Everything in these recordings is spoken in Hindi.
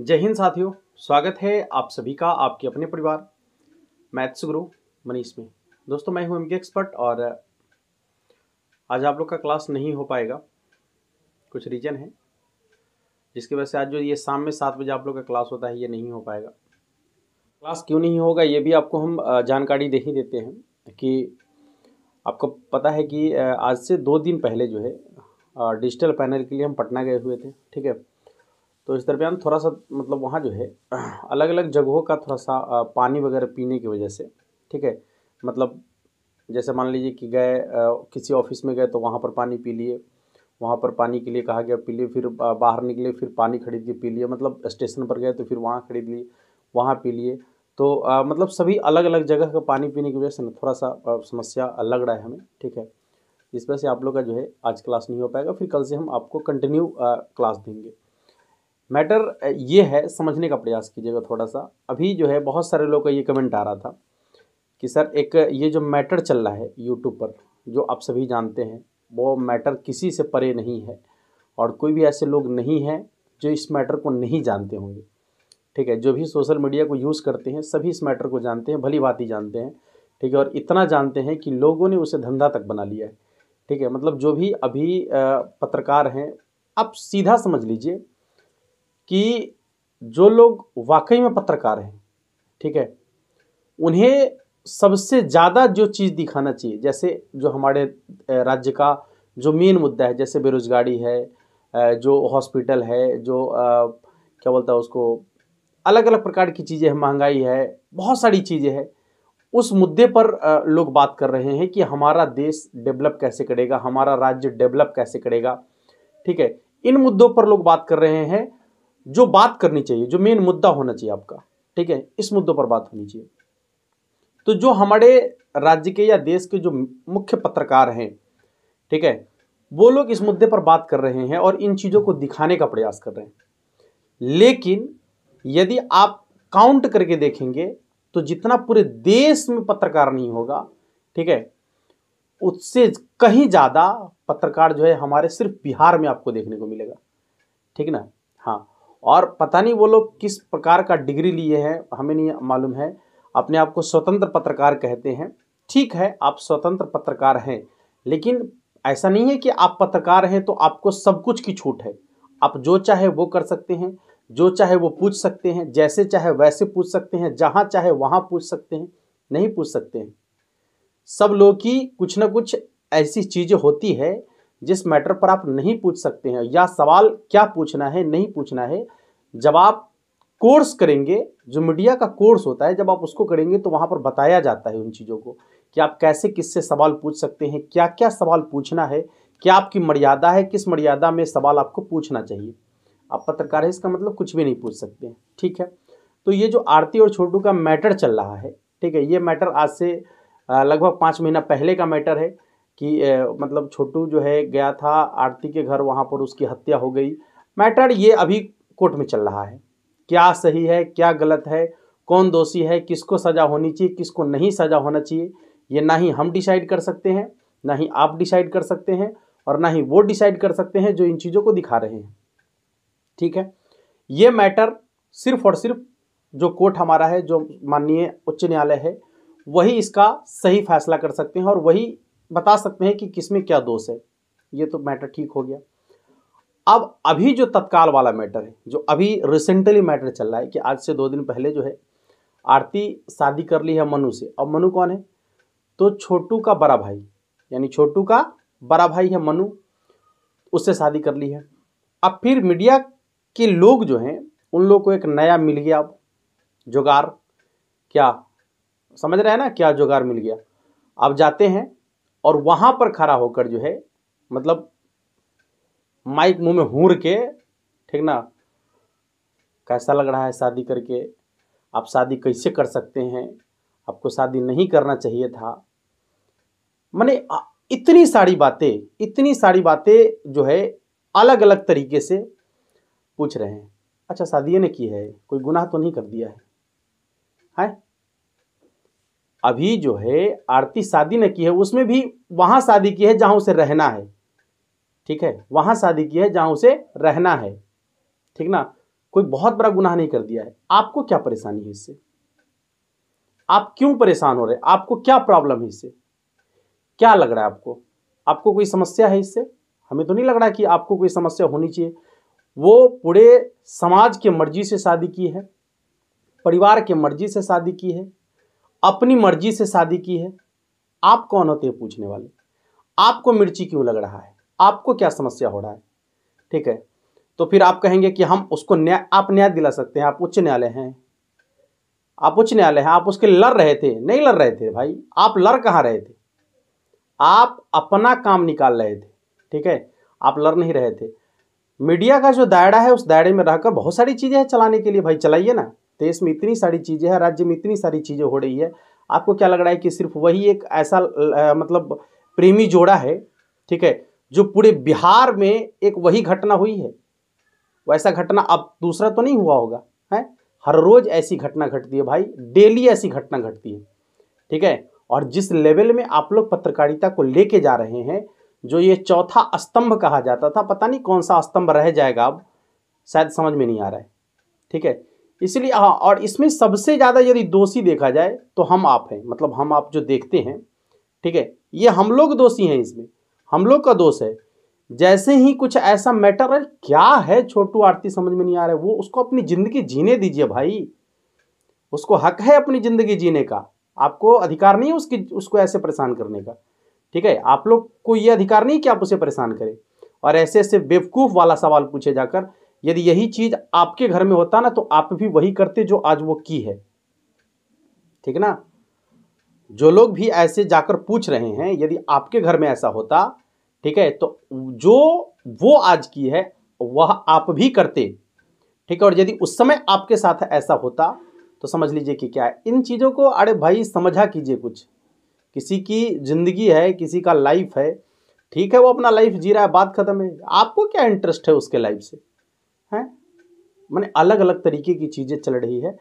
जय हिंद साथियों स्वागत है आप सभी का आपके अपने परिवार मैथ्स गुरु मनीष में दोस्तों मैं हूं एम एक्सपर्ट और आज आप लोग का क्लास नहीं हो पाएगा कुछ रीजन है जिसकी वजह से आज जो ये शाम में सात बजे आप लोग का क्लास होता है ये नहीं हो पाएगा क्लास क्यों नहीं होगा ये भी आपको हम जानकारी दे ही देते हैं कि आपको पता है कि आज से दो दिन पहले जो है डिजिटल पैनल के लिए हम पटना गए हुए थे ठीक है तो इस दरमियान थोड़ा सा मतलब वहाँ जो है अलग अलग जगहों का थोड़ा सा पानी वगैरह पीने की वजह से ठीक है मतलब जैसे मान लीजिए कि गए किसी ऑफिस में गए तो वहाँ पर पानी पी लिए वहाँ पर पानी के लिए कहा गया पी लिए फिर बाहर निकले फिर पानी खरीद के पी लिए मतलब स्टेशन पर गए तो फिर वहाँ खरीद लिए वहाँ पी लिए तो आ, मतलब सभी अलग अलग जगह का पानी पीने की वजह से थोड़ा सा आ, समस्या लग रहा है हमें ठीक है इस वजह से आप लोग का जो है आज क्लास नहीं हो पाएगा फिर कल से हम आपको कंटिन्यू क्लास देंगे मैटर ये है समझने का प्रयास कीजिएगा थोड़ा सा अभी जो है बहुत सारे लोग का ये कमेंट आ रहा था कि सर एक ये जो मैटर चल रहा है यूट्यूब पर जो आप सभी जानते हैं वो मैटर किसी से परे नहीं है और कोई भी ऐसे लोग नहीं हैं जो इस मैटर को नहीं जानते होंगे ठीक है जो भी सोशल मीडिया को यूज़ करते हैं सभी इस मैटर को जानते हैं भली बात ही जानते हैं ठीक है और इतना जानते हैं कि लोगों ने उसे धंधा तक बना लिया है ठीक है मतलब जो भी अभी पत्रकार हैं आप सीधा समझ लीजिए कि जो लोग वाकई में पत्रकार हैं ठीक है उन्हें सबसे ज़्यादा जो चीज़ दिखाना चाहिए जैसे जो हमारे राज्य का जो मेन मुद्दा है जैसे बेरोज़गारी है जो हॉस्पिटल है जो आ, क्या बोलता है उसको अलग अलग प्रकार की चीज़ें हैं महंगाई है बहुत सारी चीज़ें हैं उस मुद्दे पर लोग बात कर रहे हैं कि हमारा देश डेवलप कैसे करेगा हमारा राज्य डेवलप कैसे करेगा ठीक है इन मुद्दों पर लोग बात कर रहे हैं जो बात करनी चाहिए जो मेन मुद्दा होना चाहिए आपका ठीक है इस मुद्दों पर बात होनी चाहिए तो जो हमारे राज्य के या देश के जो मुख्य पत्रकार हैं ठीक है वो लोग इस मुद्दे पर बात कर रहे हैं और इन चीज़ों को दिखाने का प्रयास कर रहे हैं लेकिन यदि आप काउंट करके देखेंगे तो जितना पूरे देश में पत्रकार नहीं होगा ठीक है उससे कहीं ज़्यादा पत्रकार जो है हमारे सिर्फ बिहार में आपको देखने को मिलेगा ठीक ना हाँ और पता नहीं वो लोग किस प्रकार का डिग्री लिए हैं हमें नहीं मालूम है अपने आप को स्वतंत्र पत्रकार कहते हैं ठीक है आप स्वतंत्र पत्रकार हैं लेकिन ऐसा नहीं है कि आप पत्रकार हैं तो आपको सब कुछ की छूट है आप जो चाहे वो कर सकते हैं जो चाहे वो पूछ सकते हैं जैसे चाहे वैसे पूछ सकते हैं जहाँ चाहे वहाँ पूछ सकते हैं नहीं पूछ सकते हैं सब लोग की कुछ ना कुछ ऐसी चीज़ें होती है जिस मैटर पर आप नहीं पूछ सकते हैं या सवाल क्या पूछना है नहीं पूछना है जब आप कोर्स करेंगे जो मीडिया का कोर्स होता है जब आप उसको करेंगे तो वहाँ पर बताया जाता है उन चीज़ों को कि आप कैसे किससे सवाल पूछ सकते हैं क्या क्या सवाल पूछना है क्या आपकी मर्यादा है किस मर्यादा में सवाल आपको पूछना चाहिए आप पत्रकार हैं इसका मतलब कुछ भी नहीं पूछ सकते हैं ठीक है तो ये जो आरती और छोटू का मैटर चल रहा है ठीक है ये मैटर आज से लगभग पाँच महीना पहले का मैटर है कि मतलब छोटू जो है गया था आरती के घर वहाँ पर उसकी हत्या हो गई मैटर ये अभी कोर्ट में चल रहा है क्या सही है क्या गलत है कौन दोषी है किसको सज़ा होनी चाहिए किसको नहीं सज़ा होना चाहिए ये ना ही हम डिसाइड कर सकते हैं ना ही आप डिसाइड कर सकते हैं और ना ही वो डिसाइड कर सकते हैं जो इन चीज़ों को दिखा रहे हैं ठीक है ये मैटर सिर्फ और सिर्फ जो कोर्ट हमारा है जो माननीय उच्च न्यायालय है वही इसका सही फैसला कर सकते हैं और वही बता सकते हैं कि किसमें क्या दोष है ये तो मैटर ठीक हो गया अब अभी जो तत्काल वाला मैटर है जो अभी रिसेंटली मैटर चल रहा है कि आज से दो दिन पहले जो है आरती शादी कर ली है मनु से अब मनु कौन है तो छोटू का बड़ा भाई यानी छोटू का बड़ा भाई है मनु उससे शादी कर ली है अब फिर मीडिया के लोग जो हैं उन लोग को एक नया मिल गया अब जुगाड़ क्या समझ रहे हैं ना क्या जुगाड़ मिल गया अब जाते हैं और वहाँ पर खड़ा होकर जो है मतलब माइक मुंह में हूर के ठीक ना कैसा लग रहा है शादी करके आप शादी कैसे कर सकते हैं आपको शादी नहीं करना चाहिए था मैंने इतनी सारी बातें इतनी सारी बातें जो है अलग अलग तरीके से पूछ रहे हैं अच्छा शादी ने की है कोई गुनाह तो नहीं कर दिया है है अभी जो है आरती शादी ने की है उसमें भी वहाँ शादी की है जहाँ उसे रहना है ठीक है वहां शादी की है जहां उसे रहना है ठीक ना कोई बहुत बड़ा गुनाह नहीं कर दिया है आपको क्या परेशानी है इससे आप क्यों परेशान हो रहे आपको क्या प्रॉब्लम है इससे क्या लग रहा है आपको आपको कोई समस्या है इससे हमें तो नहीं लग रहा कि आपको कोई समस्या होनी चाहिए वो पूरे समाज के मर्जी से शादी की है परिवार के मर्जी से शादी की है अपनी मर्जी से शादी की है आप कौन होते हैं पूछने वाले आपको मिर्ची क्यों लग रहा है आपको क्या समस्या हो रहा है ठीक है तो फिर आप कहेंगे कि हम उसको न्याय आप न्याय दिला सकते हैं आप उच्च न्यायालय हैं आप उच्च न्यायालय हैं आप उसके लड़ रहे थे नहीं लड़ रहे थे भाई आप लड़ कहाँ रहे थे आप अपना काम निकाल रहे थे ठीक है आप लड़ नहीं रहे थे मीडिया का जो दायरा है उस दायरे में रहकर बहुत सारी चीज़ें हैं चलाने के लिए भाई चलाइए ना देश में इतनी सारी चीज़ें हैं राज्य में इतनी सारी चीज़ें हो रही है आपको क्या लग रहा है कि सिर्फ वही एक ऐसा मतलब प्रेमी जोड़ा है ठीक है जो पूरे बिहार में एक वही घटना हुई है वैसा घटना अब दूसरा तो नहीं हुआ होगा है हर रोज ऐसी घटना घटती है भाई डेली ऐसी घटना घटती है ठीक है और जिस लेवल में आप लोग पत्रकारिता को लेके जा रहे हैं जो ये चौथा स्तंभ कहा जाता था पता नहीं कौन सा स्तंभ रह जाएगा अब शायद समझ में नहीं आ रहा है ठीक है इसलिए हाँ और इसमें सबसे ज़्यादा यदि दोषी देखा जाए तो हम आप हैं मतलब हम आप जो देखते हैं ठीक है ये हम लोग दोषी हैं इसमें हम लोग का दोष है जैसे ही कुछ ऐसा मैटर है क्या है छोटू आरती समझ में नहीं आ रहा है वो उसको अपनी ज़िंदगी जीने दीजिए भाई उसको हक है अपनी ज़िंदगी जीने का आपको अधिकार नहीं है उसकी उसको ऐसे परेशान करने का ठीक है आप लोग को ये अधिकार नहीं कि आप उसे परेशान करें और ऐसे ऐसे बेवकूफ़ वाला सवाल पूछे जाकर यदि यही चीज़ आपके घर में होता ना तो आप भी वही करते जो आज वो की है ठीक ना जो लोग भी ऐसे जाकर पूछ रहे हैं यदि आपके घर में ऐसा होता ठीक है तो जो वो आज की है वह आप भी करते ठीक है और यदि उस समय आपके साथ ऐसा होता तो समझ लीजिए कि क्या है इन चीज़ों को अरे भाई समझा कीजिए कुछ किसी की ज़िंदगी है किसी का लाइफ है ठीक है वो अपना लाइफ जी रहा है बात खत्म है आपको क्या इंटरेस्ट है उसके लाइफ से हैं मैंने अलग अलग तरीके की चीज़ें चल रही है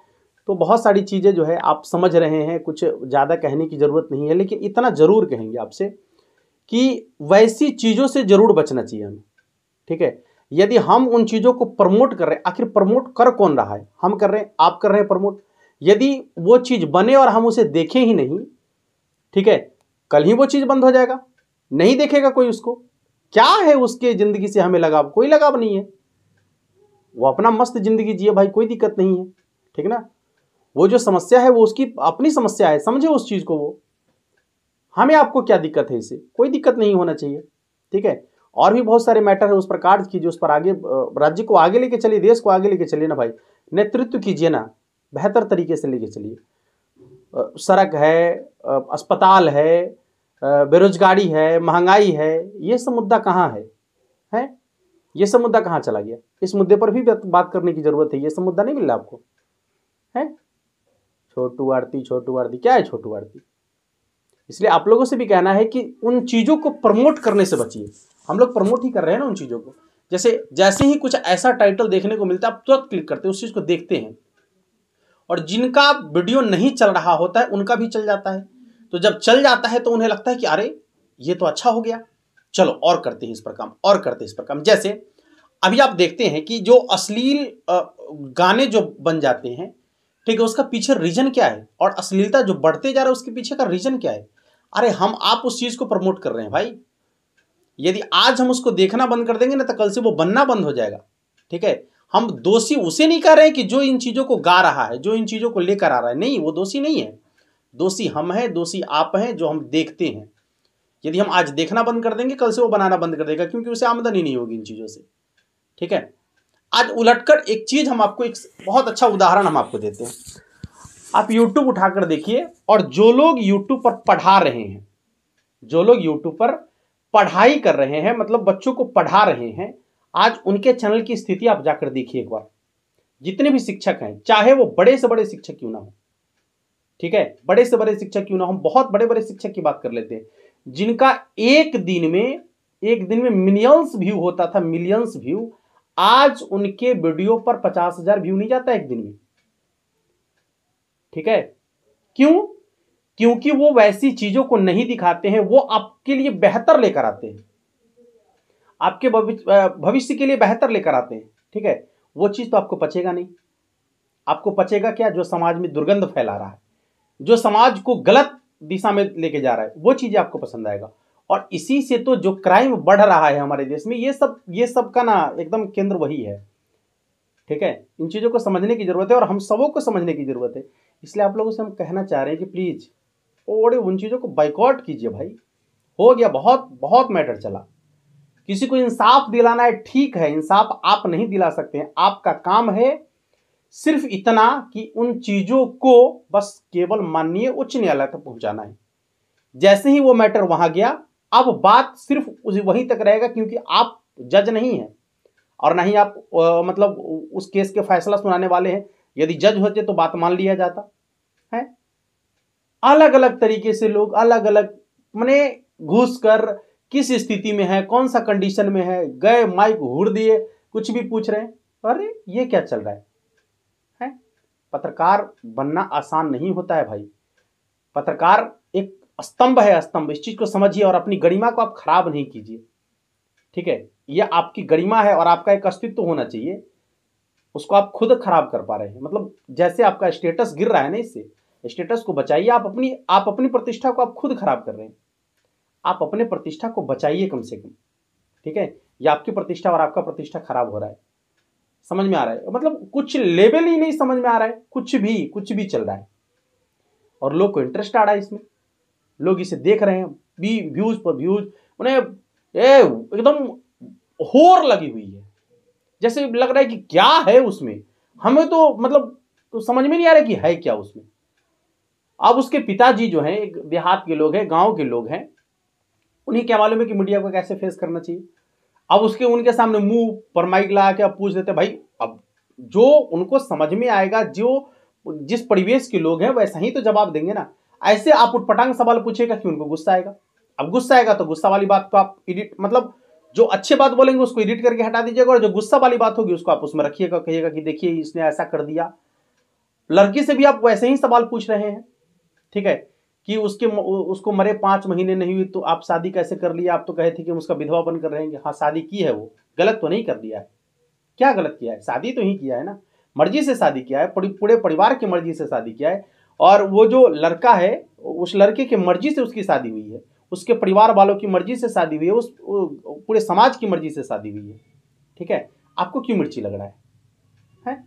तो बहुत सारी चीज़ें जो है आप समझ रहे हैं कुछ ज़्यादा कहने की ज़रूरत नहीं है लेकिन इतना ज़रूर कहेंगे आपसे कि वैसी चीज़ों से ज़रूर बचना चाहिए हमें ठीक है यदि हम उन चीज़ों को प्रमोट कर रहे हैं आखिर प्रमोट कर कौन रहा है हम कर रहे हैं आप कर रहे हैं प्रमोट यदि वो चीज़ बने और हम उसे देखें ही नहीं ठीक है कल ही वो चीज़ बंद हो जाएगा नहीं देखेगा कोई उसको क्या है उसके ज़िंदगी से हमें लगाव कोई लगाव नहीं है वो अपना मस्त ज़िंदगी जिए भाई कोई दिक्कत नहीं है ठीक ना वो जो समस्या है वो उसकी अपनी समस्या है समझे उस चीज़ को वो हमें आपको क्या दिक्कत है इसे कोई दिक्कत नहीं होना चाहिए ठीक है और भी बहुत सारे मैटर है उस प्रकार की जो उस पर आगे राज्य को आगे लेके चलिए देश को आगे लेके चलिए ना भाई नेतृत्व कीजिए ना बेहतर तरीके से लेके चलिए सड़क है अस्पताल है बेरोजगारी है महंगाई है ये सब मुद्दा कहाँ है हैं ये सब मुद्दा कहाँ चला गया इस मुद्दे पर भी बात करने की ज़रूरत है ये सब मुद्दा नहीं मिला आपको है छोटू आरती छोटू आरती क्या है छोटू आरती इसलिए आप लोगों से भी कहना है कि उन चीज़ों को प्रमोट करने से बचिए हम लोग प्रमोट ही कर रहे हैं ना उन चीज़ों को जैसे जैसे ही कुछ ऐसा टाइटल देखने को मिलता है आप तुरंत क्लिक करते हैं उस चीज़ को देखते हैं और जिनका वीडियो नहीं चल रहा होता है उनका भी चल जाता है तो जब चल जाता है तो उन्हें लगता है कि अरे ये तो अच्छा हो गया चलो और करते हैं इस पर काम और करते हैं इस पर काम जैसे अभी आप देखते हैं कि जो अश्लील गाने जो बन जाते हैं ठीक है उसका पीछे रीजन क्या है और अश्लीलता जो बढ़ते जा रहा है उसके पीछे का रीजन क्या है अरे हम आप उस चीज को प्रमोट कर रहे हैं भाई यदि आज हम उसको देखना बंद कर देंगे ना तो कल से वो बनना बंद हो जाएगा ठीक है हम दोषी उसे नहीं कह रहे हैं कि जो इन चीजों को गा रहा है जो इन चीजों को लेकर आ रहा है नहीं वो दोषी नहीं है दोषी हम हैं दोषी आप हैं जो हम देखते हैं यदि हम आज देखना बंद कर देंगे कल से वो बनाना बंद कर देगा क्योंकि उसे आमदनी नहीं होगी इन चीजों से ठीक है आज उलटकर एक चीज़ हम आपको एक बहुत अच्छा उदाहरण हम आपको देते हैं आप यूट्यूब उठाकर देखिए और जो लोग यूट्यूब पर पढ़ा रहे हैं जो लोग यूट्यूब पर पढ़ाई कर रहे हैं मतलब बच्चों को पढ़ा रहे हैं आज उनके चैनल की स्थिति आप जाकर देखिए एक बार जितने भी शिक्षक हैं चाहे वो बड़े से बड़े शिक्षक क्यों ना हो ठीक है बड़े से बड़े शिक्षक क्यों ना हो बहुत बड़े बड़े शिक्षक की बात कर लेते हैं जिनका एक दिन में एक दिन में मिलियंस व्यू होता था मिलियंस व्यू आज उनके वीडियो पर पचास हजार व्यू नहीं जाता एक दिन में ठीक है क्यों क्योंकि वो वैसी चीजों को नहीं दिखाते हैं वो आपके लिए बेहतर लेकर आते हैं आपके भविष्य के लिए बेहतर लेकर आते हैं ठीक है वो चीज तो आपको पचेगा नहीं आपको पचेगा क्या जो समाज में दुर्गंध फैला रहा है जो समाज को गलत दिशा में लेके जा रहा है वो चीज आपको पसंद आएगा और इसी से तो जो क्राइम बढ़ रहा है हमारे देश में ये सब ये सब का ना एकदम केंद्र वही है ठीक है इन चीज़ों को समझने की ज़रूरत है और हम सबों को समझने की ज़रूरत है इसलिए आप लोगों से हम कहना चाह रहे हैं कि प्लीज़ ओड़े उन चीज़ों को बाइकआउट कीजिए भाई हो गया बहुत बहुत मैटर चला किसी को इंसाफ दिलाना है ठीक है इंसाफ आप नहीं दिला सकते हैं आपका काम है सिर्फ इतना कि उन चीजों को बस केवल माननीय उच्च न्यायालय तक पहुंचाना है जैसे ही वो मैटर वहां गया अब बात सिर्फ वहीं तक रहेगा क्योंकि आप जज नहीं हैं और ना ही आप आ, मतलब उस केस के फैसला सुनाने वाले हैं यदि जज होते तो बात मान लिया जाता है अलग अलग तरीके से लोग अलग अलग मैंने घुस कर किस स्थिति में है कौन सा कंडीशन में है गए माइक हुड़ दिए कुछ भी पूछ रहे हैं अरे ये क्या चल रहा है पत्रकार बनना आसान नहीं होता है भाई पत्रकार एक स्तंभ है स्तंभ इस चीज को समझिए और अपनी गरिमा को आप खराब नहीं कीजिए ठीक है यह आपकी गरिमा है और आपका एक अस्तित्व होना चाहिए उसको आप खुद खराब कर पा रहे हैं मतलब जैसे आपका स्टेटस गिर रहा है ना इससे स्टेटस को बचाइए आप अपनी आप अपनी प्रतिष्ठा को आप खुद खराब कर रहे हैं आप अपने प्रतिष्ठा को बचाइए कम से कम ठीक है या आपकी प्रतिष्ठा और आपका प्रतिष्ठा खराब हो रहा है समझ में आ रहा है मतलब कुछ लेवल ही नहीं समझ में आ रहा है कुछ भी कुछ भी चल रहा है और लोग को इंटरेस्ट आ रहा है इसमें लोग इसे देख रहे हैं व्यूज पर व्यूज उन्हें एकदम होर लगी हुई है जैसे लग रहा है कि क्या है उसमें हमें तो मतलब तो समझ में नहीं आ रहा कि है क्या उसमें अब उसके पिताजी जो हैं देहात के लोग हैं गांव के लोग हैं उन्हें क्या मालूम है कि मीडिया को कैसे फेस करना चाहिए अब उसके उनके सामने मुंह पर माइक लगा के अब पूछ देते भाई अब जो उनको समझ में आएगा जो जिस परिवेश के लोग हैं वैसा ही तो जवाब देंगे ना ऐसे आप उठपटांग सवाल पूछेगा कि उनको गुस्सा आएगा अब गुस्सा आएगा तो गुस्सा वाली बात तो आप एडिट मतलब जो अच्छे बात बोलेंगे उसको एडिट करके हटा दीजिएगा और जो गुस्सा वाली बात होगी उसको आप उसमें रखिएगा कहिएगा कि देखिए इसने ऐसा कर दिया लड़की से भी आप वैसे ही सवाल पूछ रहे हैं ठीक है कि उसके उसको मरे पांच महीने नहीं हुई तो आप शादी कैसे कर लिया आप तो कहे थे कि हम उसका विधवा बन कर रहेंगे हाँ शादी की है वो गलत तो नहीं कर दिया है क्या गलत किया है शादी तो ही किया है ना मर्जी से शादी किया है पूरे परिवार की मर्जी से शादी किया है और वो जो लड़का है उस लड़के की मर्जी से उसकी शादी हुई है उसके परिवार वालों की मर्जी से शादी हुई है उस पूरे समाज की मर्जी से शादी हुई है ठीक है आपको क्यों मिर्ची लग रहा है हैं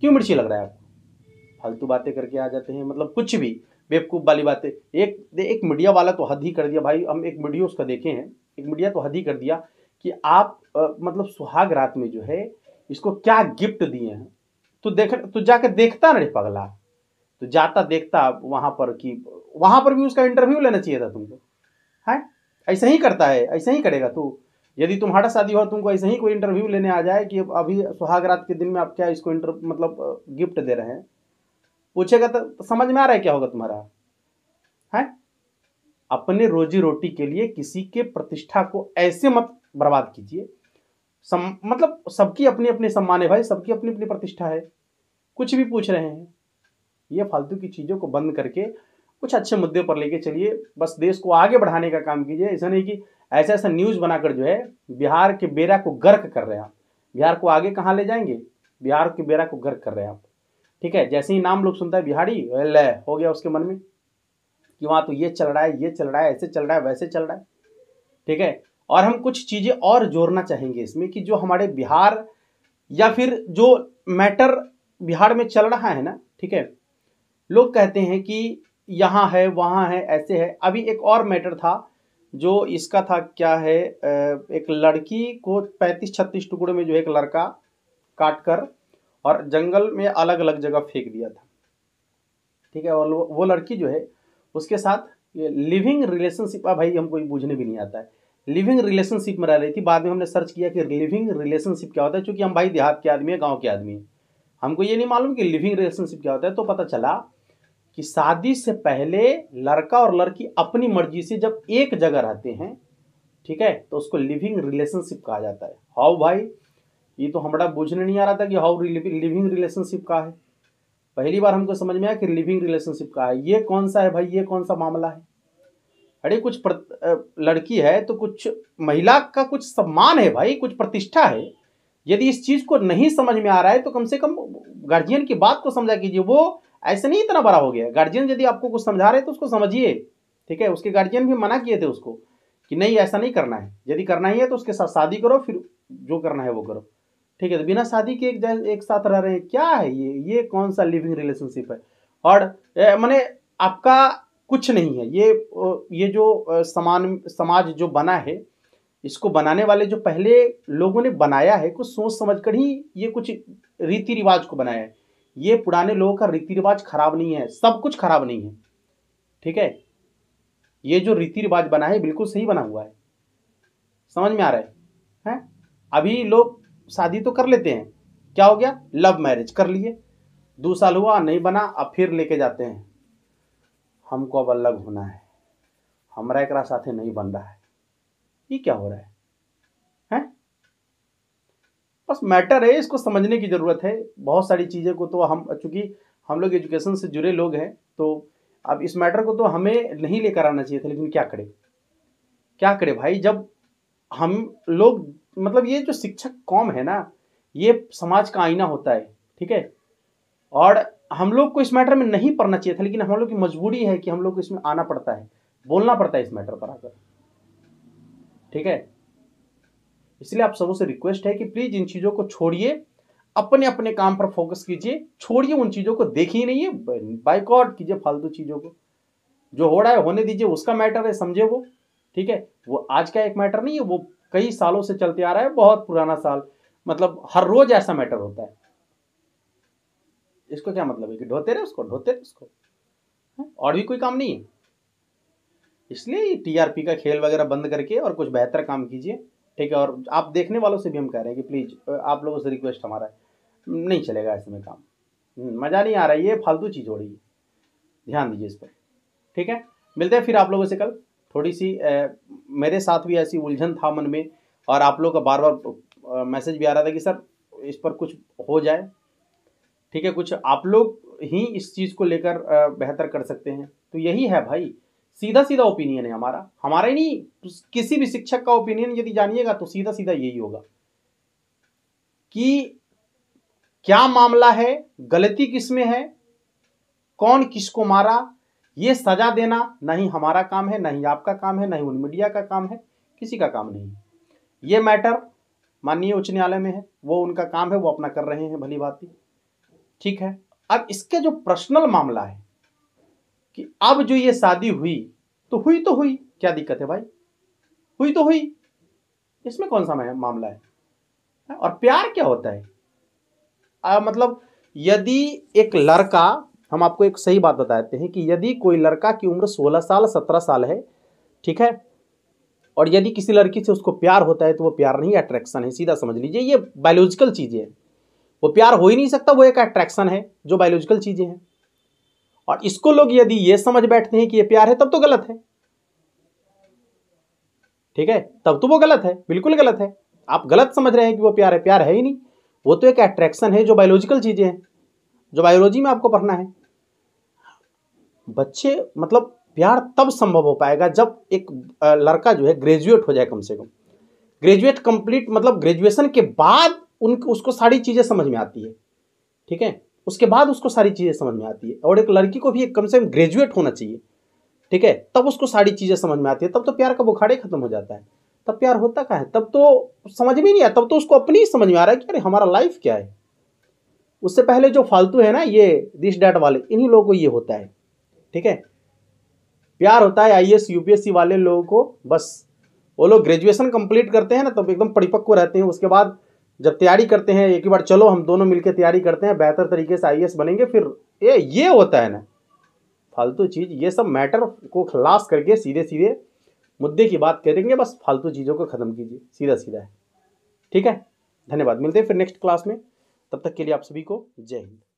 क्यों मिर्ची लग रहा है आपको फालतू बातें करके आ जाते हैं मतलब कुछ भी बेवकूफ़ वाली बातें एक एक मीडिया वाला तो हद ही कर दिया भाई हम एक वीडियो उसका देखे हैं एक मीडिया तो हद ही कर दिया कि आप आ, मतलब सुहाग रात में जो है इसको क्या गिफ्ट दिए हैं तो देख तो जाकर देखता रे पगला तो जाता देखता वहां पर कि वहां पर भी उसका इंटरव्यू लेना चाहिए था तुमको है हाँ? ऐसा ही करता है ऐसा ही करेगा तू यदि तुम्हारा शादी हो तुमको ऐसे ही कोई इंटरव्यू लेने आ जाए कि अभी सुहागरात के दिन में आप क्या इसको इंटर मतलब गिफ्ट दे रहे हैं पूछेगा तो समझ में आ रहा है क्या होगा तुम्हारा है हाँ? अपने रोजी रोटी के लिए किसी के प्रतिष्ठा को ऐसे मत बर्बाद कीजिए सम मतलब सबकी अपनी अपनी सम्मान है भाई सबकी अपनी अपनी प्रतिष्ठा है कुछ भी पूछ रहे हैं ये फालतू की चीज़ों को बंद करके कुछ अच्छे मुद्दे पर लेके चलिए बस देश को आगे बढ़ाने का काम कीजिए ऐसा नहीं कि ऐसा ऐसा न्यूज़ बनाकर जो है बिहार के बेरा को गर्क कर रहे हैं आप बिहार को आगे कहाँ ले जाएंगे बिहार के बेरा को गर्क कर रहे हैं आप ठीक है जैसे ही नाम लोग सुनता है बिहारी लय हो गया उसके मन में कि वहाँ तो ये चल रहा है ये चल रहा है ऐसे चल रहा है वैसे चल रहा है ठीक है और हम कुछ चीज़ें और जोड़ना चाहेंगे इसमें कि जो हमारे बिहार या फिर जो मैटर बिहार में चल रहा है ना ठीक है लोग कहते हैं कि यहाँ है वहाँ है ऐसे है अभी एक और मैटर था जो इसका था क्या है एक लड़की को पैंतीस छत्तीस टुकड़े में जो एक लड़का काट कर और जंगल में अलग अलग जगह फेंक दिया था ठीक है और वो लड़की जो है उसके साथ ये लिविंग रिलेशनशिप अब भाई हमको बूझने भी नहीं आता है लिविंग रिलेशनशिप में रह रही थी बाद में हमने सर्च किया कि लिविंग रिलेशनशिप क्या होता है क्योंकि हम भाई देहात के आदमी है गाँव के आदमी है हमको ये नहीं मालूम कि लिविंग रिलेशनशिप क्या होता है तो पता चला कि शादी से पहले लड़का और लड़की अपनी मर्जी से जब एक जगह रहते हैं ठीक है तो उसको लिविंग रिलेशनशिप कहा जाता है हाउ भाई ये तो हमारा बुझने नहीं आ रहा था कि हाउ लिविंग रिलेशनशिप का है पहली बार हमको समझ में आया कि लिविंग रिलेशनशिप का है ये कौन सा है भाई ये कौन सा मामला है अरे कुछ प्र... लड़की है तो कुछ महिला का कुछ सम्मान है भाई कुछ प्रतिष्ठा है यदि इस चीज़ को नहीं समझ में आ रहा है तो कम से कम गार्जियन की बात को समझा कीजिए वो ऐसे नहीं इतना बड़ा हो गया गार्जियन यदि आपको कुछ समझा रहे तो उसको समझिए ठीक है उसके गार्जियन भी मना किए थे उसको कि नहीं ऐसा नहीं करना है यदि करना ही है तो उसके साथ शादी करो फिर जो करना है वो करो ठीक है तो बिना शादी के एक एक साथ रह रहे हैं क्या है ये ये कौन सा लिविंग रिलेशनशिप है और मैंने आपका कुछ नहीं है ये ये जो समान समाज जो बना है इसको बनाने वाले जो पहले लोगों ने बनाया है कुछ सोच समझ कर ही ये कुछ रीति रिवाज को बनाया है ये पुराने लोगों का रीति रिवाज खराब नहीं है सब कुछ खराब नहीं है ठीक है ये जो रीति रिवाज बना है बिल्कुल सही बना हुआ है समझ में आ रहा है हैं अभी लोग शादी तो कर लेते हैं क्या हो गया लव मैरिज कर लिए दो साल हुआ नहीं बना अब फिर लेके जाते हैं हमको अब अलग होना है हमारा एक साथ नहीं बन रहा है ये क्या हो रहा है बस मैटर है इसको समझने की ज़रूरत है बहुत सारी चीज़ें को तो हम चूँकि हम लोग एजुकेशन से जुड़े लोग हैं तो अब इस मैटर को तो हमें नहीं लेकर आना चाहिए था लेकिन क्या करें क्या करें भाई जब हम लोग मतलब ये जो शिक्षक कौम है ना ये समाज का आईना होता है ठीक है और हम लोग को इस मैटर में नहीं पढ़ना चाहिए था लेकिन हम लोग की मजबूरी है कि हम लोग को इसमें आना पड़ता है बोलना पड़ता है इस मैटर पर आकर ठीक है इसलिए आप सबों से रिक्वेस्ट है कि प्लीज इन चीजों को छोड़िए अपने अपने काम पर फोकस कीजिए छोड़िए उन चीजों को देखिए नहीं है बाइकआउट कीजिए फालतू चीजों को जो हो रहा है होने दीजिए उसका मैटर है समझे वो ठीक है वो आज का एक मैटर नहीं है वो कई सालों से चलते आ रहा है बहुत पुराना साल मतलब हर रोज ऐसा मैटर होता है इसको क्या मतलब है कि ढोते रहे उसको ढोते रहे उसको और भी कोई काम नहीं है इसलिए टीआरपी का खेल वगैरह बंद करके और कुछ बेहतर काम कीजिए ठीक है और आप देखने वालों से भी हम कह रहे हैं कि प्लीज़ आप लोगों से रिक्वेस्ट हमारा है नहीं चलेगा ऐसे में काम हम्म, मज़ा नहीं आ रहा ये फालतू चीज़ हो रही है ध्यान दीजिए इस पर ठीक है मिलते हैं फिर आप लोगों से कल थोड़ी सी ए, मेरे साथ भी ऐसी उलझन था मन में और आप लोगों का बार बार मैसेज भी आ रहा था कि सर इस पर कुछ हो जाए ठीक है कुछ आप लोग ही इस चीज़ को लेकर बेहतर कर सकते हैं तो यही है भाई सीधा सीधा ओपिनियन है हमारा हमारा ही नहीं किसी भी शिक्षक का ओपिनियन यदि जानिएगा तो सीधा सीधा यही होगा कि क्या मामला है गलती किस में है कौन किसको मारा ये सजा देना नहीं हमारा काम है नहीं आपका काम है नहीं उन मीडिया का काम है किसी का काम नहीं ये मैटर माननीय उच्च न्यायालय में है वो उनका काम है वो अपना कर रहे हैं भली बात ठीक है अब इसके जो पर्सनल मामला है कि अब जो ये शादी हुई तो हुई तो हुई क्या दिक्कत है भाई हुई तो हुई इसमें कौन सा मामला है और प्यार क्या होता है आ, मतलब यदि एक लड़का हम आपको एक सही बात बताते हैं कि यदि कोई लड़का की उम्र 16 साल 17 साल है ठीक है और यदि किसी लड़की से उसको प्यार होता है तो वो प्यार नहीं अट्रैक्शन है सीधा समझ लीजिए ये बायोलॉजिकल चीज़ें हैं वो प्यार हो ही नहीं सकता वो एक अट्रैक्शन है जो बायोलॉजिकल चीज़ें हैं और इसको लोग यदि ये समझ बैठते हैं कि ये प्यार है तब तो गलत है ठीक है तब तो वो गलत है बिल्कुल गलत है आप गलत समझ रहे हैं कि वो प्यार है प्यार है ही नहीं वो तो एक अट्रैक्शन है जो बायोलॉजिकल चीजें हैं जो बायोलॉजी में आपको पढ़ना है बच्चे मतलब प्यार तब संभव हो पाएगा जब एक लड़का जो है ग्रेजुएट हो जाए कम से कम ग्रेजुएट कंप्लीट मतलब ग्रेजुएशन के बाद उन उसको सारी चीज़ें समझ में आती है ठीक है उसके बाद उसको सारी चीज़ें समझ में आती है और एक लड़की को भी कम से कम ग्रेजुएट होना चाहिए ठीक है तब उसको सारी चीज़ें समझ में आती है तब तो प्यार का बुखार ही खत्म हो जाता है तब प्यार होता का है तब तो समझ में नहीं आया तब तो उसको अपनी ही समझ में आ रहा है कि अरे हमारा लाइफ क्या है उससे पहले जो फालतू है ना ये दिस डैट वाले इन्हीं लोगों को ये होता है ठीक है प्यार होता है आईएएस यूपीएससी वाले लोगों को बस वो लोग ग्रेजुएशन कंप्लीट करते हैं ना तब एकदम परिपक्व रहते हैं उसके बाद जब तैयारी करते हैं एक ही बार चलो हम दोनों मिलकर तैयारी करते हैं बेहतर तरीके से आई बनेंगे फिर ये ये होता है ना फालतू चीज़ ये सब मैटर को खलास करके सीधे सीधे मुद्दे की बात करेंगे बस फालतू चीज़ों को ख़त्म कीजिए सीधा सीधा है ठीक है धन्यवाद मिलते हैं फिर नेक्स्ट क्लास में तब तक के लिए आप सभी को जय हिंद